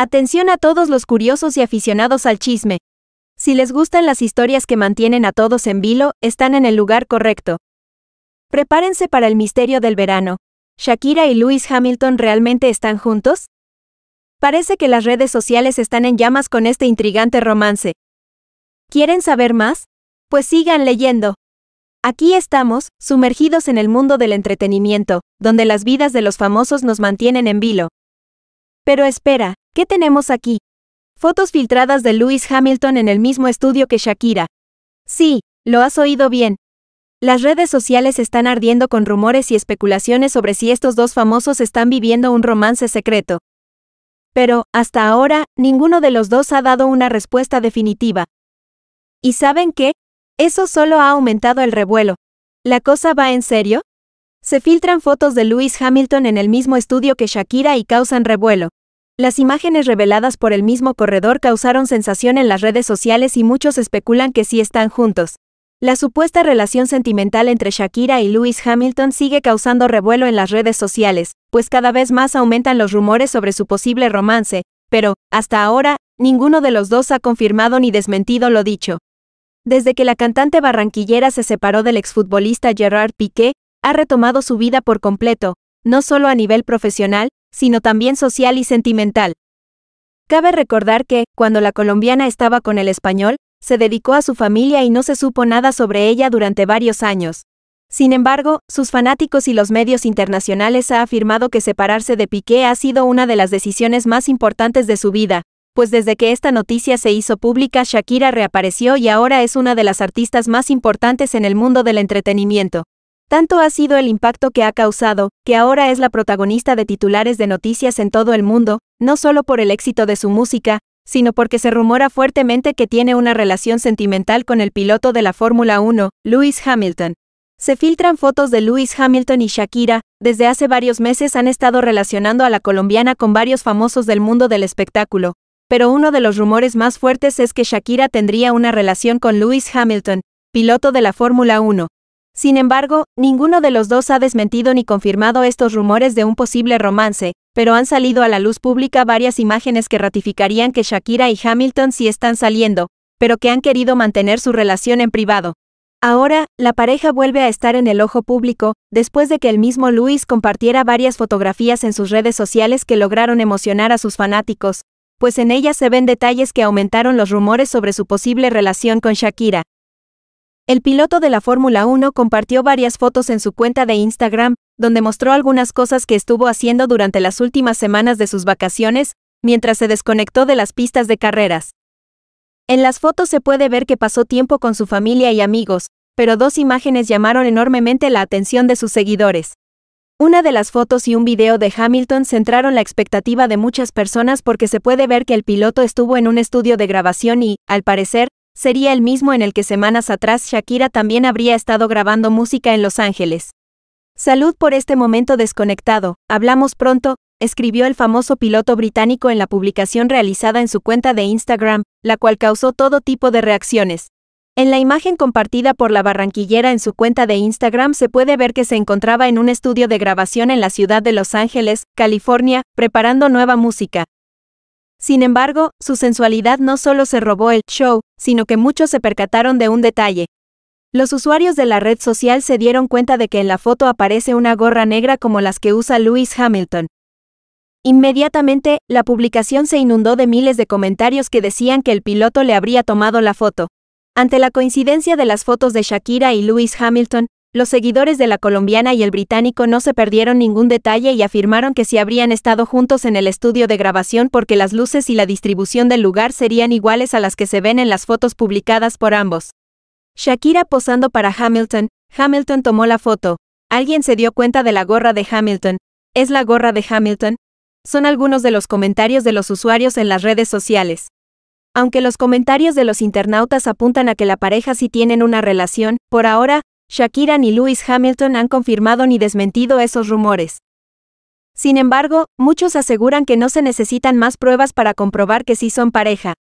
Atención a todos los curiosos y aficionados al chisme. Si les gustan las historias que mantienen a todos en vilo, están en el lugar correcto. Prepárense para el misterio del verano. ¿Shakira y Lewis Hamilton realmente están juntos? Parece que las redes sociales están en llamas con este intrigante romance. ¿Quieren saber más? Pues sigan leyendo. Aquí estamos, sumergidos en el mundo del entretenimiento, donde las vidas de los famosos nos mantienen en vilo. Pero espera, ¿qué tenemos aquí? Fotos filtradas de Lewis Hamilton en el mismo estudio que Shakira. Sí, lo has oído bien. Las redes sociales están ardiendo con rumores y especulaciones sobre si estos dos famosos están viviendo un romance secreto. Pero, hasta ahora, ninguno de los dos ha dado una respuesta definitiva. ¿Y saben qué? Eso solo ha aumentado el revuelo. ¿La cosa va en serio? Se filtran fotos de Lewis Hamilton en el mismo estudio que Shakira y causan revuelo. Las imágenes reveladas por el mismo corredor causaron sensación en las redes sociales y muchos especulan que sí están juntos. La supuesta relación sentimental entre Shakira y Lewis Hamilton sigue causando revuelo en las redes sociales, pues cada vez más aumentan los rumores sobre su posible romance, pero, hasta ahora, ninguno de los dos ha confirmado ni desmentido lo dicho. Desde que la cantante barranquillera se separó del exfutbolista Gerard Piqué, ha retomado su vida por completo, no solo a nivel profesional, sino también social y sentimental. Cabe recordar que, cuando la colombiana estaba con el español, se dedicó a su familia y no se supo nada sobre ella durante varios años. Sin embargo, sus fanáticos y los medios internacionales ha afirmado que separarse de Piqué ha sido una de las decisiones más importantes de su vida, pues desde que esta noticia se hizo pública Shakira reapareció y ahora es una de las artistas más importantes en el mundo del entretenimiento. Tanto ha sido el impacto que ha causado, que ahora es la protagonista de titulares de noticias en todo el mundo, no solo por el éxito de su música, sino porque se rumora fuertemente que tiene una relación sentimental con el piloto de la Fórmula 1, Lewis Hamilton. Se filtran fotos de Lewis Hamilton y Shakira, desde hace varios meses han estado relacionando a la colombiana con varios famosos del mundo del espectáculo, pero uno de los rumores más fuertes es que Shakira tendría una relación con Lewis Hamilton, piloto de la Fórmula 1. Sin embargo, ninguno de los dos ha desmentido ni confirmado estos rumores de un posible romance, pero han salido a la luz pública varias imágenes que ratificarían que Shakira y Hamilton sí están saliendo, pero que han querido mantener su relación en privado. Ahora, la pareja vuelve a estar en el ojo público, después de que el mismo Luis compartiera varias fotografías en sus redes sociales que lograron emocionar a sus fanáticos, pues en ellas se ven detalles que aumentaron los rumores sobre su posible relación con Shakira. El piloto de la Fórmula 1 compartió varias fotos en su cuenta de Instagram, donde mostró algunas cosas que estuvo haciendo durante las últimas semanas de sus vacaciones, mientras se desconectó de las pistas de carreras. En las fotos se puede ver que pasó tiempo con su familia y amigos, pero dos imágenes llamaron enormemente la atención de sus seguidores. Una de las fotos y un video de Hamilton centraron la expectativa de muchas personas porque se puede ver que el piloto estuvo en un estudio de grabación y, al parecer, sería el mismo en el que semanas atrás Shakira también habría estado grabando música en Los Ángeles. Salud por este momento desconectado, hablamos pronto, escribió el famoso piloto británico en la publicación realizada en su cuenta de Instagram, la cual causó todo tipo de reacciones. En la imagen compartida por la barranquillera en su cuenta de Instagram se puede ver que se encontraba en un estudio de grabación en la ciudad de Los Ángeles, California, preparando nueva música. Sin embargo, su sensualidad no solo se robó el show, sino que muchos se percataron de un detalle. Los usuarios de la red social se dieron cuenta de que en la foto aparece una gorra negra como las que usa Lewis Hamilton. Inmediatamente, la publicación se inundó de miles de comentarios que decían que el piloto le habría tomado la foto. Ante la coincidencia de las fotos de Shakira y Lewis Hamilton, los seguidores de la colombiana y el británico no se perdieron ningún detalle y afirmaron que si habrían estado juntos en el estudio de grabación porque las luces y la distribución del lugar serían iguales a las que se ven en las fotos publicadas por ambos. Shakira posando para Hamilton, Hamilton tomó la foto. Alguien se dio cuenta de la gorra de Hamilton. ¿Es la gorra de Hamilton? Son algunos de los comentarios de los usuarios en las redes sociales. Aunque los comentarios de los internautas apuntan a que la pareja sí tienen una relación, por ahora, Shakira ni Lewis Hamilton han confirmado ni desmentido esos rumores. Sin embargo, muchos aseguran que no se necesitan más pruebas para comprobar que sí son pareja,